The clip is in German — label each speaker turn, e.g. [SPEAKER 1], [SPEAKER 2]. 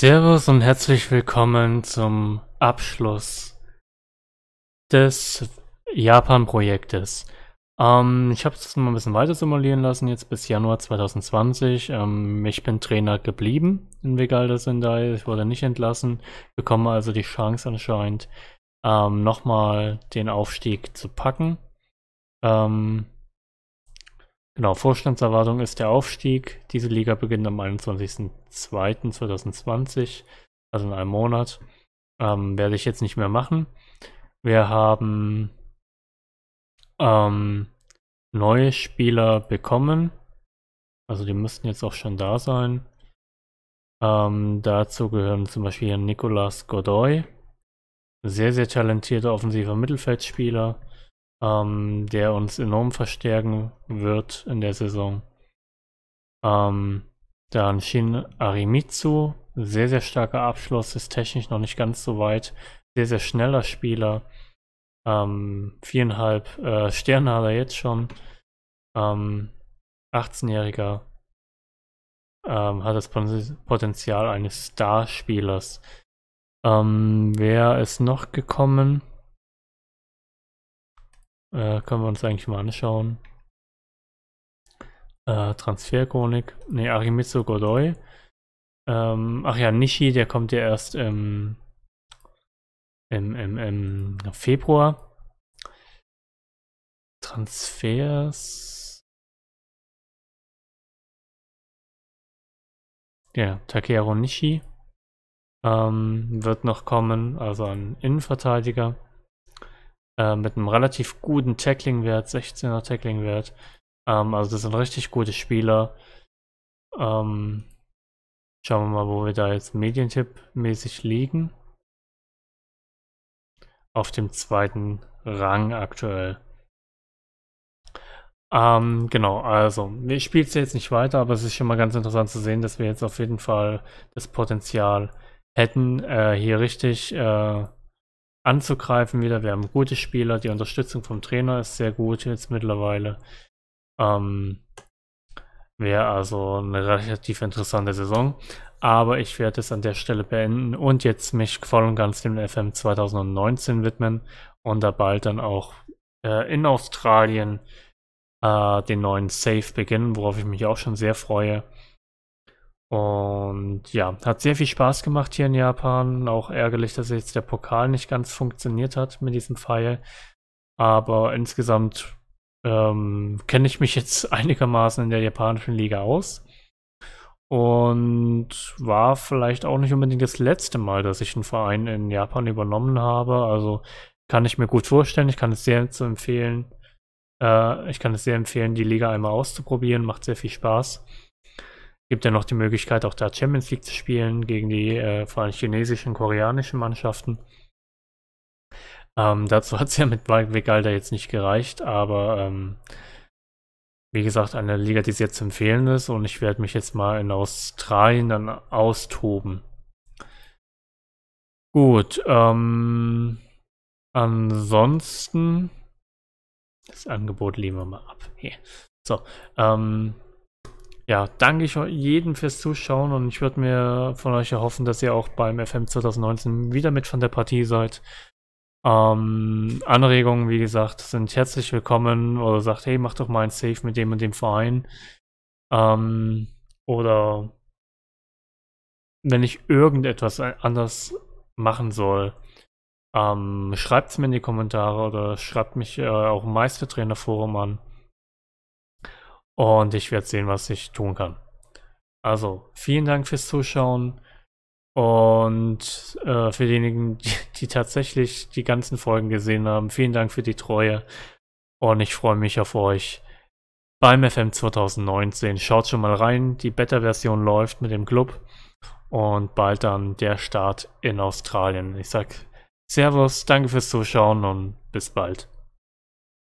[SPEAKER 1] Servus und herzlich willkommen zum Abschluss des Japan-Projektes. Ähm, ich habe es mal ein bisschen weiter simulieren lassen, jetzt bis Januar 2020. Ähm, ich bin Trainer geblieben in Vegalda Sendai. Ich wurde nicht entlassen, bekomme also die Chance anscheinend, ähm, nochmal den Aufstieg zu packen. Ähm, Genau, Vorstandserwartung ist der Aufstieg. Diese Liga beginnt am 21.02.2020, also in einem Monat. Ähm, werde ich jetzt nicht mehr machen. Wir haben ähm, neue Spieler bekommen. Also die müssten jetzt auch schon da sein. Ähm, dazu gehören zum Beispiel Nicolas Godoy. Sehr, sehr talentierter offensiver Mittelfeldspieler ähm, der uns enorm verstärken wird in der Saison. Ähm, dann Shin Arimitsu, sehr, sehr starker Abschluss, ist technisch noch nicht ganz so weit. Sehr, sehr schneller Spieler. Ähm, viereinhalb äh, Sterne hat er jetzt schon. 18-Jähriger. Ähm, ähm, hat das Potenzial eines Starspielers. Ähm, wer ist noch gekommen? Äh, können wir uns eigentlich mal anschauen. Äh, Transferchronik. Ne, Arimitsu Godoy. Ähm, ach ja, Nishi, der kommt ja erst im, im, im, im Februar. Transfers. Ja, Takeru Nishi ähm, wird noch kommen, also ein Innenverteidiger äh, mit einem relativ guten Tackling-Wert, 16er Tackling-Wert. Ähm, also das sind richtig gute Spieler. Ähm, schauen wir mal, wo wir da jetzt Medientipp-mäßig liegen. Auf dem zweiten Rang aktuell. Ähm, genau, also, ich spiele es jetzt nicht weiter, aber es ist schon mal ganz interessant zu sehen, dass wir jetzt auf jeden Fall das Potenzial hätten, äh, hier richtig äh, anzugreifen wieder. Wir haben gute Spieler, die Unterstützung vom Trainer ist sehr gut jetzt mittlerweile. Ähm, Wäre also eine relativ interessante Saison. Aber ich werde es an der Stelle beenden und jetzt mich voll und ganz dem FM 2019 widmen und da bald dann auch äh, in Australien äh, den neuen Save beginnen, worauf ich mich auch schon sehr freue. Und ja, hat sehr viel Spaß gemacht hier in Japan. Auch ärgerlich, dass jetzt der Pokal nicht ganz funktioniert hat mit diesem Pfeil. Aber insgesamt ähm, kenne ich mich jetzt einigermaßen in der japanischen Liga aus. Und war vielleicht auch nicht unbedingt das letzte Mal, dass ich einen Verein in Japan übernommen habe. Also kann ich mir gut vorstellen. Ich kann es sehr zu empfehlen. Äh, ich kann es sehr empfehlen, die Liga einmal auszuprobieren. Macht sehr viel Spaß. Gibt ja noch die Möglichkeit, auch da Champions League zu spielen gegen die äh, vor allem chinesischen, koreanischen Mannschaften. Ähm, dazu hat es ja mit Wegalder jetzt nicht gereicht, aber ähm, wie gesagt, eine Liga, die sehr zu empfehlen ist und ich werde mich jetzt mal in Australien dann austoben. Gut, ähm, ansonsten das Angebot lehnen wir mal ab. Hier. So, ähm, ja, danke ich jedem fürs Zuschauen und ich würde mir von euch erhoffen, dass ihr auch beim FM 2019 wieder mit von der Partie seid. Ähm, Anregungen, wie gesagt, sind herzlich willkommen oder sagt, hey, mach doch mal ein Safe mit dem und dem Verein. Ähm, oder wenn ich irgendetwas anders machen soll, ähm, schreibt es mir in die Kommentare oder schreibt mich äh, auch im Meistertrainerforum an. Und ich werde sehen, was ich tun kann. Also, vielen Dank fürs Zuschauen. Und äh, für diejenigen, die, die tatsächlich die ganzen Folgen gesehen haben, vielen Dank für die Treue. Und ich freue mich auf euch beim FM 2019. Schaut schon mal rein. Die Beta-Version läuft mit dem Club. Und bald dann der Start in Australien. Ich sag Servus, danke fürs Zuschauen und bis bald.